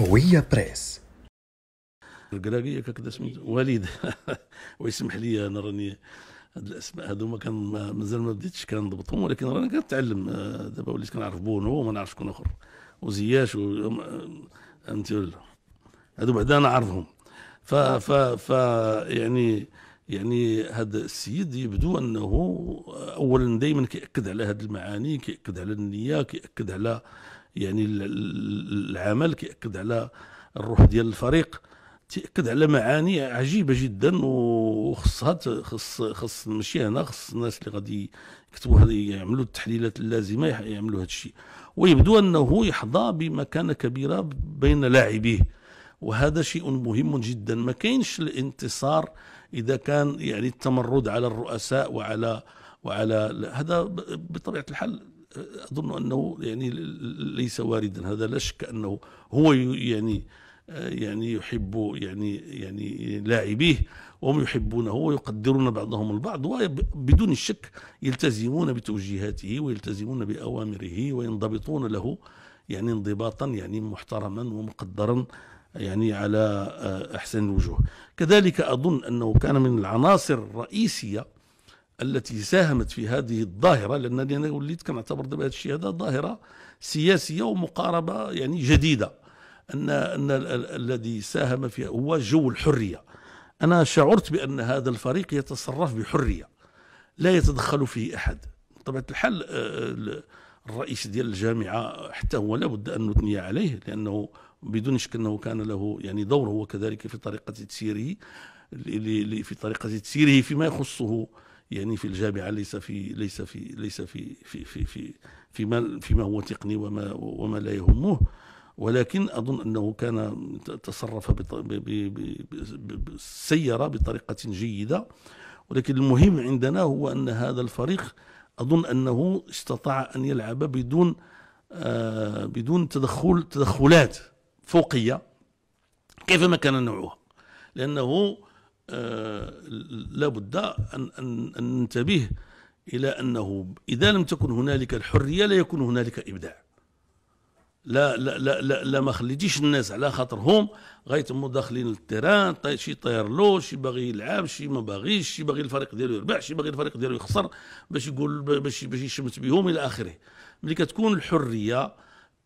هوية بريس القراقية كاكدا سميتو وليد ويسمح لي انا راني هاد الاسماء هادو ما كان مازال ما بديتش كنضبطهم ولكن راني كنتعلم آه، دابا وليت كنعرف بونو وما نعرف شكون اخر وزياش و آه، ولا هادو بعدا انا عارفهم ف ف ف يعني يعني هذا السيد يبدو انه اولا دائما كيأكد على هذه المعاني كيأكد على النيه كيأكد على يعني العمل كيأكد على الروح ديال الفريق تأكد على معاني عجيبه جدا وخصها خص خص ماشي انا خص الناس اللي غادي يكتبوا يعملوا التحليلات اللازمه يعملوا هذا الشيء ويبدو انه يحظى بمكانه كبيره بين لاعبيه وهذا شيء مهم جدا ما كاينش الانتصار اذا كان يعني التمرد على الرؤساء وعلى وعلى هذا بطبيعه الحال أظن أنه يعني ليس واردا هذا لا شك أنه هو يعني آه، يعني يحب يعني يعني لاعبيه وهم يحبونه ويقدرون بعضهم البعض وبدون الشك يلتزمون بتوجيهاته ويلتزمون بأوامره وينضبطون له يعني انضباطا يعني محترما ومقدرا يعني على آه، أحسن الوجوه كذلك أظن أنه كان من العناصر الرئيسية التي ساهمت في هذه الظاهرة لأنني أنا وليت كنعتبر دابا هذا الشيء هذا ظاهرة سياسية ومقاربة يعني جديدة أن أن الذي ساهم فيها هو جو الحرية أنا شعرت بأن هذا الفريق يتصرف بحرية لا يتدخل فيه أحد طبعا الحل آه، الرئيس ديال الجامعة حتى هو لابد أن نثني عليه لأنه بدون شك أنه كان له يعني دور هو كذلك في طريقة تسييره في طريقة تسييره فيما يخصه يعني في الجامعة ليس في ليس في ليس في في في في فيما فيما هو تقني وما وما لا يهمه ولكن أظن أنه كان تصرف بالسيرة بطريقة جيدة ولكن المهم عندنا هو أن هذا الفريق أظن أنه استطاع أن يلعب بدون آه بدون تدخل تدخلات فوقية كيفما كان نوعها لأنه آه، لابد أن, أن, أن ننتبه إلى أنه إذا لم تكن هنالك الحرية لا يكون هنالك إبداع لا لا لا لا, لا ما خليتيش الناس على خاطرهم غيتموا داخلين للتيران طي شي طير له شي باغي يلعب شي ما باغيش شي باغي الفريق ديالو يربح شي باغي الفريق ديالو يخسر باش يقول باش باش يشمت بهم الى اخره ملي كتكون الحريه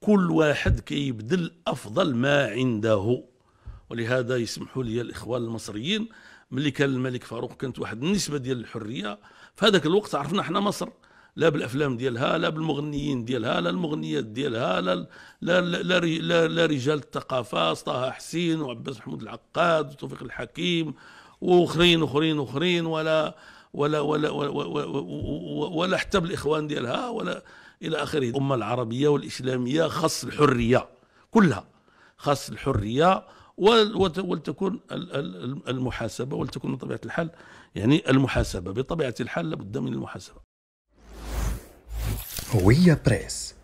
كل واحد كيبذل افضل ما عنده ولهذا يسمحوا لي الاخوان المصريين ملي كان الملك فاروق كانت واحد النسبه ديال الحريه في هذاك الوقت عرفنا احنا مصر لا بالافلام ديالها لا بالمغنيين ديالها لا المغنيات ديالها لا لا لا, لا, لا رجال الثقافه طه حسين وعباس محمود العقاد وتوفيق الحكيم واخرين اخرين اخرين ولا ولا ولا ولا, ولا, ولا, ولا حتى بالاخوان ديالها ولا الى اخره الامه العربيه والاسلاميه خاص الحريه كلها خاص الحريه ولتكون المحاسبة ولتكون بطبيعة الحال يعني المحاسبة بطبيعة الحال لابد من المحاسبة هوية بريس